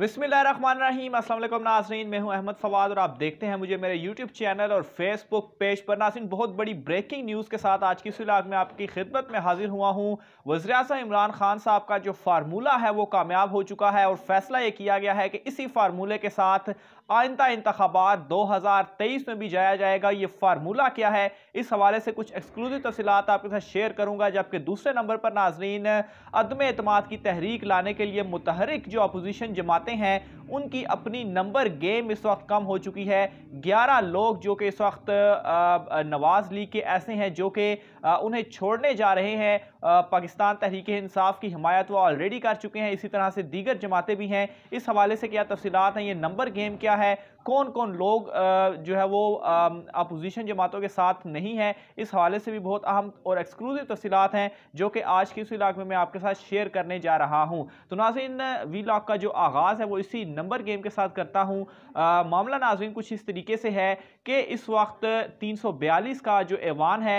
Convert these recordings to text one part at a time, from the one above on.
बिसमीम असल नाजरीन मैं हूं अहमद फवाद और आप देखते हैं मुझे मेरे यूट्यूब चैनल और फेसबुक पेज पर नासिन बहुत बड़ी ब्रेकिंग न्यूज़ के साथ आज की इस में आपकी खिदमत में हाजिर हुआ हूं वजी इमरान खान साहब का जो फार्मूला है वो कामयाब हो चुका है और फैसला ये किया गया है कि इसी फार्मूले के साथ आइंदा इंतबात दो हज़ार तेईस में भी जाया जाएगा ये फार्मूला क्या है इस हवाले से कुछ एक्सक्लूसिव तफसीत आपके साथ शेयर करूँगा जबकि दूसरे नंबर पर नाजरीन अदम अतमाद की तहरीक लाने के लिए मुतहरक जो अपोजिशन जमात आते हैं उनकी अपनी नंबर गेम इस वक्त कम हो चुकी है ग्यारह लोग जो कि इस वक्त नवाज लीग के ऐसे हैं जो कि उन्हें छोड़ने जा रहे हैं पाकिस्तान तहरीक इंसाफ की हमायत वो ऑलरेडी कर चुके हैं इसी तरह से दीगर जमातें भी हैं इस हवाले से क्या तफसीत हैं ये नंबर गेम क्या है कौन कौन लोग जो है वो अपोजिशन जमातों के साथ नहीं है इस हवाले से भी बहुत अहम और एक्सक्लूसिव तफसीत हैं जो कि आज की उस इलाक में मैं आपके साथ शेयर करने जा रहा हूँ तो नाजिन वी लॉक का जो आगाज़ है वो इसी नंबर नंबर गेम के साथ करता हूँ मामला नाजिन कुछ इस तरीके से है कि इस वक्त 342 का जो ऐवान है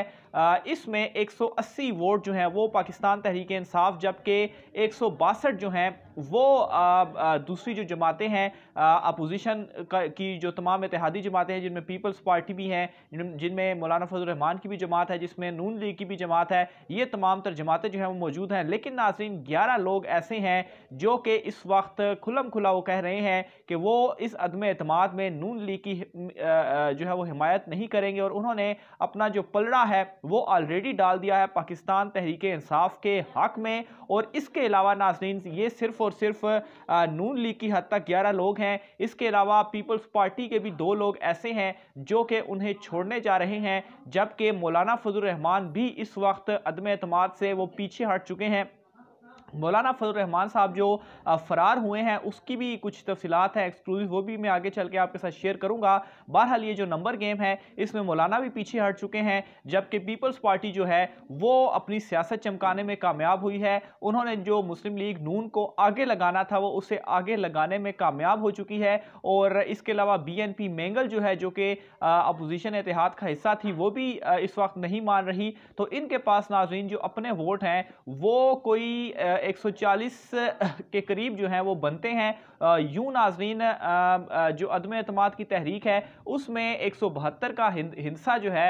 इसमें 180 वोट जो हैं वो पाकिस्तान तहरीक इंसाफ जबकि एक जो हैं वो दूसरी जो जमातें हैं अपोजिशन की जो तमाम इतिहादी जमातें हैं जिनमें पीपल्स पार्टी भी हैं जिनमें मौलाना फजल रहमान की भी जमात है जिसमें नून लीग की भी जमात है ये तमाम तर जमातें जो हैं वो मौजूद हैं लेकिन नाजरीन ग्यारह लोग ऐसे हैं जो कि इस वक्त खुलम खुला वो कह रहे हैं कि वो इस अदम अतमाद में नून लीग की जो है वो हिमायत नहीं करेंगे और उन्होंने अपना जो पलड़ा है वो ऑलरेडी डाल दिया है पाकिस्तान तहरीक इंसाफ के हक में और इसके अलावा नाजरीन ये सिर्फ और सिर्फ नून लीग की हद तक ग्यारह लोग हैं इसके अलावा पीपल्स पार्टी के भी दो लोग ऐसे हैं जो कि उन्हें छोड़ने जा रहे हैं जबकि मौलाना फजल रहमान भी इस वक्त अदम अतमाद से वो पीछे हट चुके हैं मौलाना फजल रहमान साहब जो फ़रार हुए हैं उसकी भी कुछ तफसीत है एक्सक्लूसिव वो भी मैं आगे चल के आपके साथ शेयर करूंगा बहरहाल ये जो नंबर गेम है इसमें मौलाना भी पीछे हट चुके हैं जबकि पीपल्स पार्टी जो है वो अपनी सियासत चमकाने में कामयाब हुई है उन्होंने जो मुस्लिम लीग नून को आगे लगाना था वो उसे आगे लगाने में कामयाब हो चुकी है और इसके अलावा बी एन पी मैंगल जो है जो कि अपोजिशन इतिहाद का हिस्सा थी वो भी इस वक्त नहीं मान रही तो इनके पास नाजरीन जो अपने वोट हैं वो कोई 140 के करीब जो हैं वो बनते हैं यूं नाजरीन जो अदम अतमाद की तहरीक है उसमें एक सौ बहत्तर का हिंसा जो है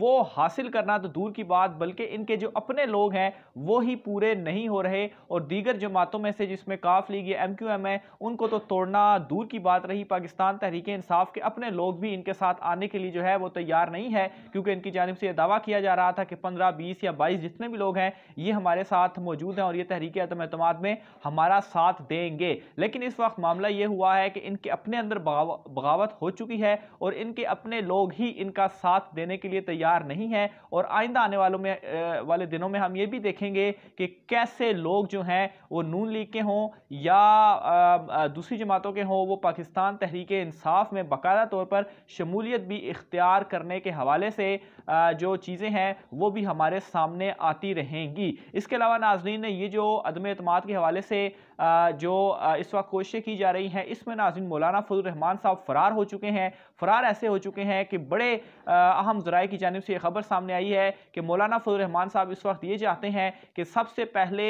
वो हासिल करना तो दूर की बात बल्कि इनके जो अपने लोग हैं वो ही पूरे नहीं हो रहे और दीगर जमातों में से जिसमें काफ लीग या एम क्यू एम है उनको तो तोड़ना दूर की बात रही पाकिस्तान तहरीक इंसाफ के अपने लोग भी इनके साथ आने के लिए जो है वो तैयार नहीं है क्योंकि इनकी जानब से यह दावा किया जा रहा था कि पंद्रह बीस या बाईस जितने भी लोग हैं ये हमारे साथ मौजूद हैं और ये तहरीक अतम में हमारा साथ देंगे लेकिन इस वक्त मामला ये हुआ है कि इनके अपने अंदर बगावत हो चुकी है और इनके अपने लोग ही इनका साथ देने के लिए तैयार नहीं है और आइंदा आने वालों में वाले दिनों में हम ये भी देखेंगे कि कैसे लोग जो हैं वो नून लीग के हों या दूसरी जमातों के हों वो पाकिस्तान तहरीक इंसाफ में बाकायदा तौर पर शमूलियत भी इख्तियार करने के हवाले से जो चीज़ें हैं वो भी हमारे सामने आती रहेंगी इसके अलावा नाजरीन ने ये जो अदम अतमाद के हवाले से जो इस वक्त कोशिश कोशिशें की जा रही हैं इसमें नाजिन मौलाना फजल रहमान साहब फरार हो चुके हैं फरार ऐसे हो चुके हैं कि बड़े अहम जराए की जानब से ये खबर सामने आई है कि मौलाना फजल रहमान साहब इस वक्त ये चाहते हैं कि सबसे पहले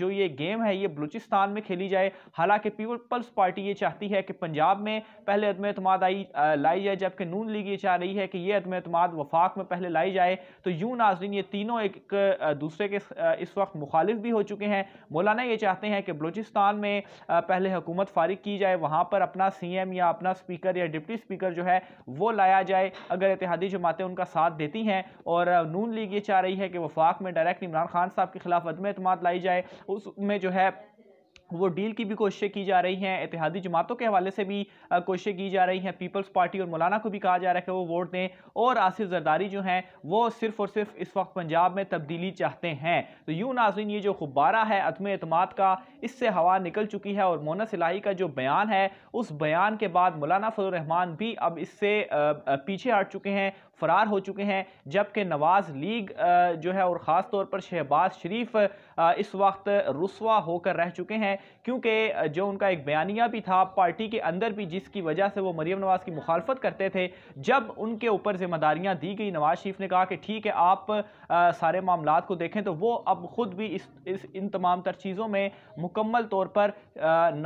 जो ये गेम है ये बलूचिस्तान में खेली जाए हालांकि पीपल्स पार्टी ये चाहती है कि पंजाब में पहले अदम अतमाद आई लाई जाए जबकि नून लीग ये चाह रही है कि ये अदम अतमाद वफाक में पहले लाई जाए तो यूं नाजरीन ये तीनों एक दूसरे के इस वक्त मुखालिफ भी हो चुके हैं मौलाना ये चाहते हैं कि बलूचिस्तान में पहले हुकूमत हुकूमत फारिग की जाए वहाँ पर अपना सीएम या अपना स्पीकर या डिप्टी स्पीकर जो है वो लाया जाए अगर इतिहादी जमातें उनका साथ देती हैं और नून लीग ये चाह रही है कि वफाक में डायरेक्ट इमरान खान साहब के खिलाफ अदम अतमाद लाई जाए उसमें जो है वो डील की भी कोशिशें की जा रही हैं इतिहादी जमातों के हवाले से भी कोशिशें की जा रही हैं पीपल्स पार्टी और मौलाना को भी कहा जा रहा है कि वो वोट दें और आसिफ जरदारी जो हैं वो सिर्फ और सिर्फ इस वक्त पंजाब में तब्दीली चाहते हैं तो यूँ नाजिन ये जो गुब्बारा है अदम अतमाद का इससे हवा निकल चुकी है और मोना सिलाही का जो बयान है उस बयान के बाद मौलाना फजलरहमान भी अब इससे पीछे हट चुके हैं फ़रार हो चुके हैं जबकि नवाज़ लीग जो है और ख़ास तौर पर शहबाज शरीफ इस वक्त रसवा होकर रह चुके हैं क्योंकि जो उनका एक बयानिया भी था पार्टी के अंदर भी जिसकी वजह से वो मरीम नवाज़ की मुखालफत करते थे जब उनके ऊपर जिम्मेदारियां दी गई नवाज शरीफ ने कहा कि ठीक है आप आ, सारे मामला को देखें तो वो अब ख़ुद भी इस, इस इन तमाम तर चीज़ों में मुकम्मल तौर पर आ,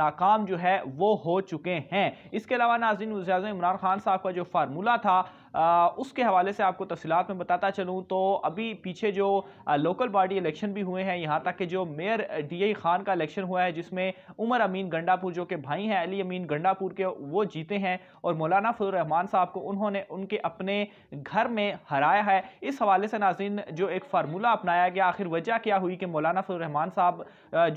नाकाम जो है वो हो चुके हैं इसके अलावा नाजिन इमरान खान साहब का जो फार्मूला था आ, उसके हवाले से आपको तफसीत में बताता चलूँ तो अभी पीछे जो आ, लोकल बॉडी इलेक्शन भी हुए हैं यहाँ तक कि जो मेयर डी खान का इलेक्शन हुआ है जिसमें उमर अमीन गंडापुर जो के भाई हैं अली अमीन गंडापुर के वो जीते हैं और मौलाना रहमान साहब को उन्होंने उनके अपने घर में हराया है इस हवाले से नाजिन जो एक फार्मूला अपनाया गया आखिर वजह क्या हुई कि मौलाना रहमान साहब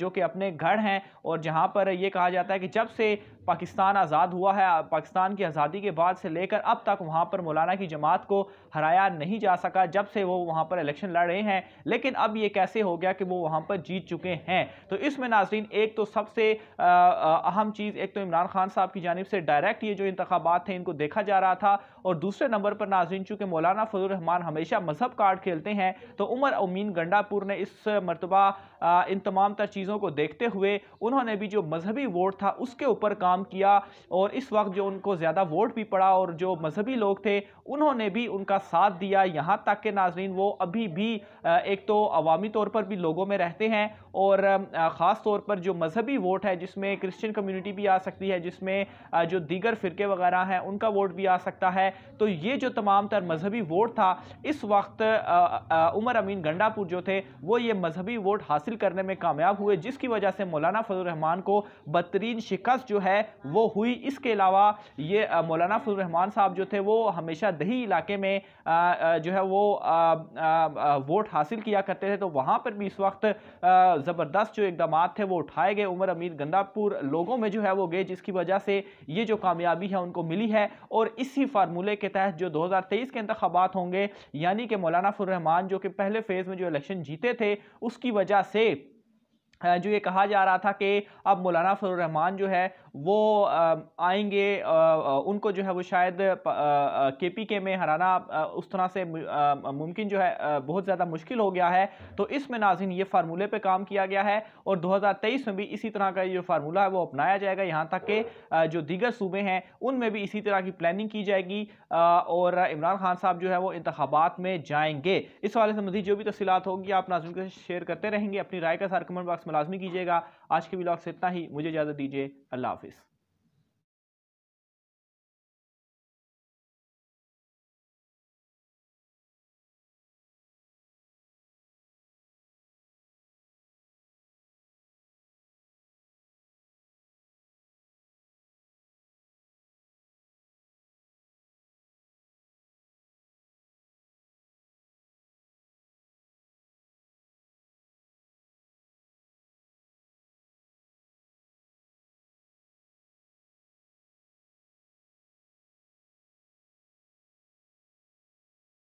जो कि अपने घर हैं और जहाँ पर यह कहा जाता है कि जब से पाकिस्तान आज़ाद हुआ है पाकिस्तान की आज़ादी के बाद से लेकर अब तक वहाँ पर मौलाना की जमात को हराया नहीं जा सका जब से वो वहाँ पर इलेक्शन लड़ रहे हैं लेकिन अब ये कैसे हो गया कि वो वहाँ पर जीत चुके हैं तो इसमें नाजरीन एक तो सबसे अहम चीज़ एक तो इमरान खान साहब की जानब से डायरेक्ट ये जो इंतबात थे इनको देखा जा रहा था और दूसरे नंबर पर नाजिन चूँकि मौलाना फजल रहमान हमेशा मजहब कार्ड खेलते हैं तो उमर अमीन गंडापुर ने इस मरतबा इन तमाम तर चीज़ों को देखते हुए उन्होंने भी जो मजहबी वोट था उसके ऊपर काम किया और इस वक्त जो उनको ज़्यादा वोट भी पड़ा और जो मजहबी लोग थे उन्होंने भी उनका साथ दिया यहाँ तक के नाजरीन वो अभी भी एक तो अवामी तौर पर भी लोगों में रहते हैं और ख़ास तौर पर जो मजहबी वोट है जिसमें क्रिश्चियन कम्युनिटी भी आ सकती है जिसमें जो दीगर फ़िरके वगैरह हैं उनका वोट भी आ सकता है तो ये जो तमाम तर मजहबी वोट था इस वक्त उमर अमीन गंडापुर जो थे वो ये मजहबी वोट हासिल करने में कामयाब हुए जिसकी वजह से मौलाना फजलरहमान को बदतरीन शिकस्त जो है वो हुई इसके अलावा ये मौलाना फजलरहमान साहब जो थे वो हमेशा दही इलाके में जो है वो वोट हासिल किया करते थे तो वहाँ पर भी इस वक्त ज़बरदस्त जो इकदाम थे वो उठाए गए उमर अमीर गंदापुर लोगों में जो है वो गए जिसकी वजह से ये जो कामयाबी है उनको मिली है और इसी फार्मूले फार्मूले के तहत जो 2023 के इंतबात होंगे यानी कि मौलाना फुररहमान जो कि पहले फेज में जो इलेक्शन जीते थे उसकी वजह से जो ये कहा जा रहा था कि अब मौलाना फजल रहमान जो है वो आएंगे उनको जो है वो शायद के पी के में हराना उस तरह से मुमकिन जो है बहुत ज़्यादा मुश्किल हो गया है तो इसमें नाजिन ये फार्मूले पे काम किया गया है और 2023 में भी इसी तरह का जो फार्मूला है वो अपनाया जाएगा यहाँ तक कि जो दीगर सूबे हैं उनमें भी इसी तरह की प्लानिंग की जाएगी और इमरान खान साहब जो है वो इंतबात में जाएंगे इस हवाले से मजीद जो भी तफसीत होगी आप नाजुन के शेयर करते रहेंगे अपनी राय का सार कमेंट बॉक्स मुलाजमी कीजिएगा आज के ब्लॉग से इतना ही मुझे इजाज़त दीजिए अल्लाह हाफिज़